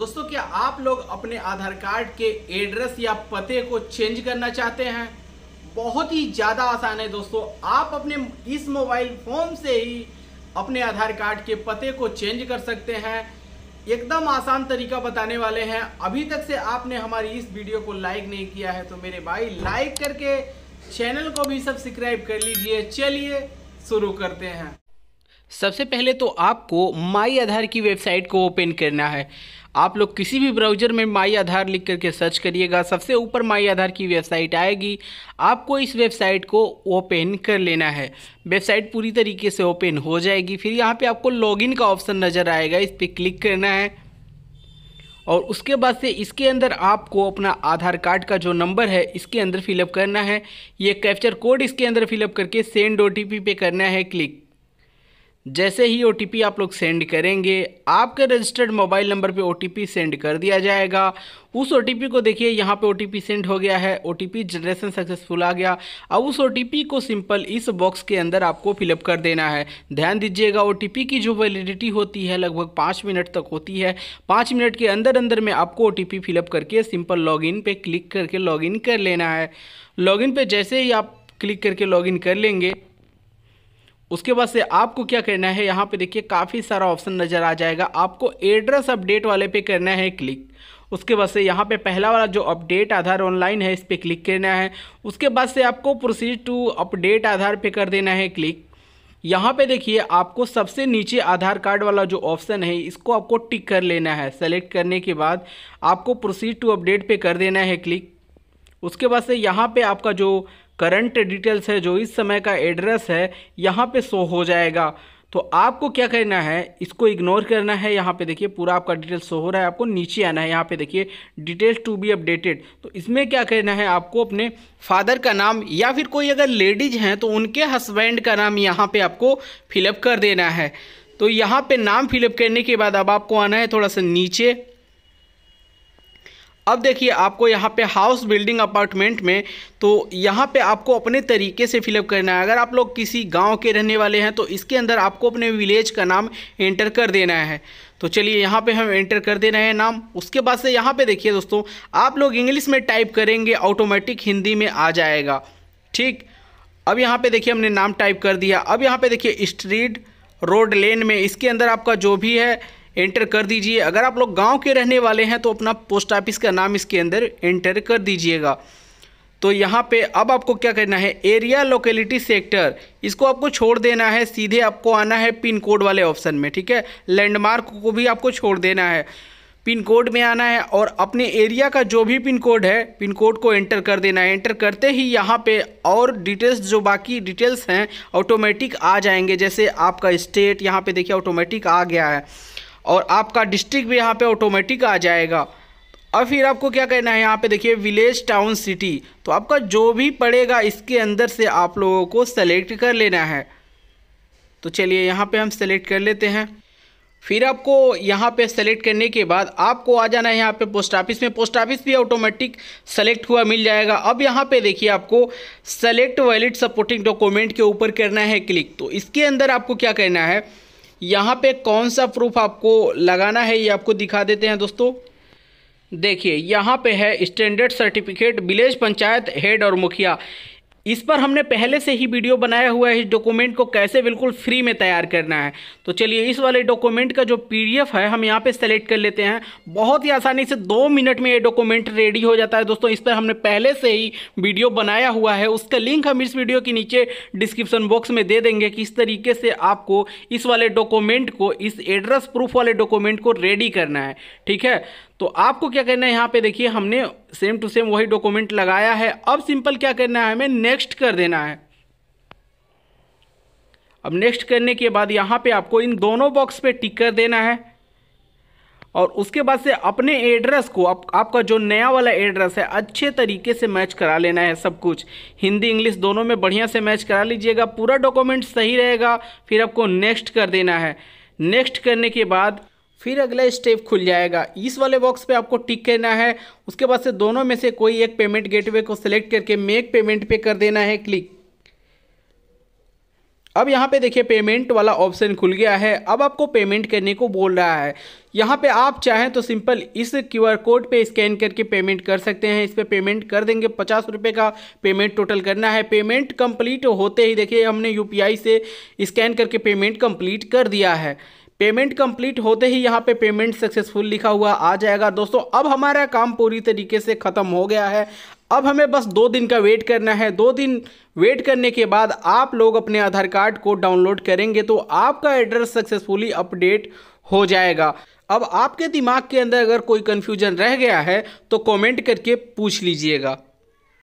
दोस्तों क्या आप लोग अपने आधार कार्ड के एड्रेस या पते को चेंज करना चाहते हैं बहुत ही ज़्यादा आसान है दोस्तों आप अपने इस मोबाइल फ़ोन से ही अपने आधार कार्ड के पते को चेंज कर सकते हैं एकदम आसान तरीका बताने वाले हैं अभी तक से आपने हमारी इस वीडियो को लाइक नहीं किया है तो मेरे भाई लाइक करके चैनल को भी सब्सक्राइब कर लीजिए चलिए शुरू करते हैं सबसे पहले तो आपको माई आधार की वेबसाइट को ओपन करना है आप लोग किसी भी ब्राउज़र में माई आधार लिख करके सर्च करिएगा सबसे ऊपर माई आधार की वेबसाइट आएगी आपको इस वेबसाइट को ओपन कर लेना है वेबसाइट पूरी तरीके से ओपन हो जाएगी फिर यहाँ पे आपको लॉगिन का ऑप्शन नज़र आएगा इस पर क्लिक करना है और उसके बाद से इसके अंदर आपको अपना आधार कार्ड का जो नंबर है इसके अंदर फिलअप करना है ये कैप्चर कोड इसके अंदर फिलअप करके सेंड ओ पे करना है क्लिक जैसे ही ओ आप लोग सेंड करेंगे आपके रजिस्टर्ड मोबाइल नंबर पे ओ सेंड कर दिया जाएगा उस ओ को देखिए यहाँ पे ओ सेंड हो गया है ओ जनरेशन सक्सेसफुल आ गया अब उस ओ को सिंपल इस बॉक्स के अंदर आपको फिलअप कर देना है ध्यान दीजिएगा ओ की जो वैलिडिटी होती है लगभग पाँच मिनट तक होती है पाँच मिनट के अंदर अंदर में आपको ओ फिलअप करके सिंपल लॉगिन इन क्लिक करके लॉगिन कर लेना है लॉगिन पे जैसे ही आप क्लिक करके लॉग कर लेंगे उसके बाद से आपको क्या करना है यहाँ पे देखिए काफ़ी सारा ऑप्शन नज़र आ जाएगा आपको एड्रेस अपडेट वाले पे करना है क्लिक उसके बाद से यहाँ पे पहला वाला जो अपडेट आधार ऑनलाइन है इस पर क्लिक करना है उसके बाद से आपको प्रोसीड टू अपडेट आधार पे कर देना है क्लिक यहाँ पे देखिए आपको सबसे नीचे आधार कार्ड वाला जो ऑप्शन है इसको आपको टिक कर लेना है सेलेक्ट करने के बाद आपको प्रोसीड टू अपडेट पर कर देना है क्लिक उसके बाद से यहाँ पर आपका जो करंट डिटेल्स है जो इस समय का एड्रेस है यहाँ पे शो हो जाएगा तो आपको क्या करना है इसको इग्नोर करना है यहाँ पे देखिए पूरा आपका डिटेल शो हो रहा है आपको नीचे आना है यहाँ पे देखिए डिटेल्स टू बी अपडेटेड तो इसमें क्या करना है आपको अपने फादर का नाम या फिर कोई अगर लेडीज हैं तो उनके हस्बैंड का नाम यहाँ पे आपको फिलअप कर देना है तो यहाँ पे नाम फिलअप करने के बाद अब आपको आना है थोड़ा सा नीचे अब देखिए आपको यहाँ पे हाउस बिल्डिंग अपार्टमेंट में तो यहाँ पे आपको अपने तरीके से फिलअप करना है अगर आप लोग किसी गांव के रहने वाले हैं तो इसके अंदर आपको अपने विलेज का नाम एंटर कर देना है तो चलिए यहाँ पे हम एंटर कर दे रहे हैं नाम उसके बाद से यहाँ पे देखिए दोस्तों आप लोग इंग्लिश में टाइप करेंगे ऑटोमेटिक हिंदी में आ जाएगा ठीक अब यहाँ पर देखिए हमने नाम टाइप कर दिया अब यहाँ पर देखिए स्ट्रीट रोड लेन में इसके अंदर आपका जो भी है एंटर कर दीजिए अगर आप लोग गाँव के रहने वाले हैं तो अपना पोस्ट ऑफिस का नाम इसके अंदर एंटर कर दीजिएगा तो यहाँ पे अब आपको क्या करना है एरिया लोकेलिटी सेक्टर इसको आपको छोड़ देना है सीधे आपको आना है पिन कोड वाले ऑप्शन में ठीक है लैंडमार्क को भी आपको छोड़ देना है पिन कोड में आना है और अपने एरिया का जो भी पिन कोड है पिन कोड को एंटर कर देना है एंटर करते ही यहाँ पे और डिटेल्स जो बाकी डिटेल्स हैं ऑटोमेटिक आ जाएंगे जैसे आपका स्टेट यहाँ पे देखिए ऑटोमेटिक आ गया है और आपका डिस्ट्रिक्ट भी यहाँ पे ऑटोमेटिक आ जाएगा और फिर आपको क्या करना है यहाँ पे देखिए विलेज टाउन सिटी तो आपका जो भी पड़ेगा इसके अंदर से आप लोगों को सेलेक्ट कर लेना है तो चलिए यहाँ पे हम सेलेक्ट कर लेते हैं फिर आपको यहाँ पे सेलेक्ट करने के बाद आपको आ जाना है यहाँ पे पोस्ट ऑफिस में पोस्ट ऑफिस भी ऑटोमेटिक सेलेक्ट हुआ मिल जाएगा अब यहाँ पे देखिए आपको सेलेक्ट वैलिड सपोर्टिंग डॉक्यूमेंट के ऊपर करना है क्लिक तो इसके अंदर आपको क्या करना है यहाँ पे कौन सा प्रूफ आपको लगाना है ये आपको दिखा देते हैं दोस्तों देखिए यहाँ पे है standard certificate village panchayat head और मुखिया इस पर हमने पहले से ही वीडियो बनाया हुआ है इस डॉक्यूमेंट को कैसे बिल्कुल फ्री में तैयार करना है तो चलिए इस वाले डॉक्यूमेंट का जो पीडीएफ है हम यहाँ पे सेलेक्ट कर लेते हैं बहुत ही आसानी से दो मिनट में ये डॉक्यूमेंट रेडी हो जाता है दोस्तों इस पर हमने पहले से ही वीडियो बनाया हुआ है उसका लिंक हम इस वीडियो के नीचे डिस्क्रिप्शन बॉक्स में दे देंगे किस तरीके से आपको इस वाले डॉक्यूमेंट को इस एड्रेस प्रूफ वाले डॉक्यूमेंट को रेडी करना है ठीक है तो आपको क्या करना है यहाँ पे देखिए हमने सेम टू सेम वही डॉक्यूमेंट लगाया है अब सिंपल क्या करना है हमें नेक्स्ट कर देना है अब नेक्स्ट करने के बाद यहाँ पे आपको इन दोनों बॉक्स पे टिक कर देना है और उसके बाद से अपने एड्रेस को आप, आपका जो नया वाला एड्रेस है अच्छे तरीके से मैच करा लेना है सब कुछ हिंदी इंग्लिश दोनों में बढ़िया से मैच करा लीजिएगा पूरा डॉक्यूमेंट सही रहेगा फिर आपको नेक्स्ट कर देना है नेक्स्ट करने के बाद फिर अगला स्टेप खुल जाएगा इस वाले बॉक्स पे आपको टिक करना है उसके बाद से दोनों में से कोई एक पेमेंट गेटवे को सिलेक्ट करके मेक पेमेंट पे कर देना है क्लिक अब यहाँ पे देखिए पेमेंट वाला ऑप्शन खुल गया है अब आपको पेमेंट करने को बोल रहा है यहाँ पे आप चाहें तो सिंपल इस क्यूआर कोड पे स्कैन करके पेमेंट कर सकते हैं इस पर पे पेमेंट कर देंगे पचास रुपये का पेमेंट टोटल करना है पेमेंट कंप्लीट होते ही देखिए हमने यूपीआई से स्कैन करके पेमेंट कंप्लीट कर दिया है पेमेंट कंप्लीट होते ही यहाँ पे पेमेंट सक्सेसफुल लिखा हुआ आ जाएगा दोस्तों अब हमारा काम पूरी तरीके से ख़त्म हो गया है अब हमें बस दो दिन का वेट करना है दो दिन वेट करने के बाद आप लोग अपने आधार कार्ड को डाउनलोड करेंगे तो आपका एड्रेस सक्सेसफुली अपडेट हो जाएगा अब आपके दिमाग के अंदर अगर कोई कन्फ्यूजन रह गया है तो कॉमेंट करके पूछ लीजिएगा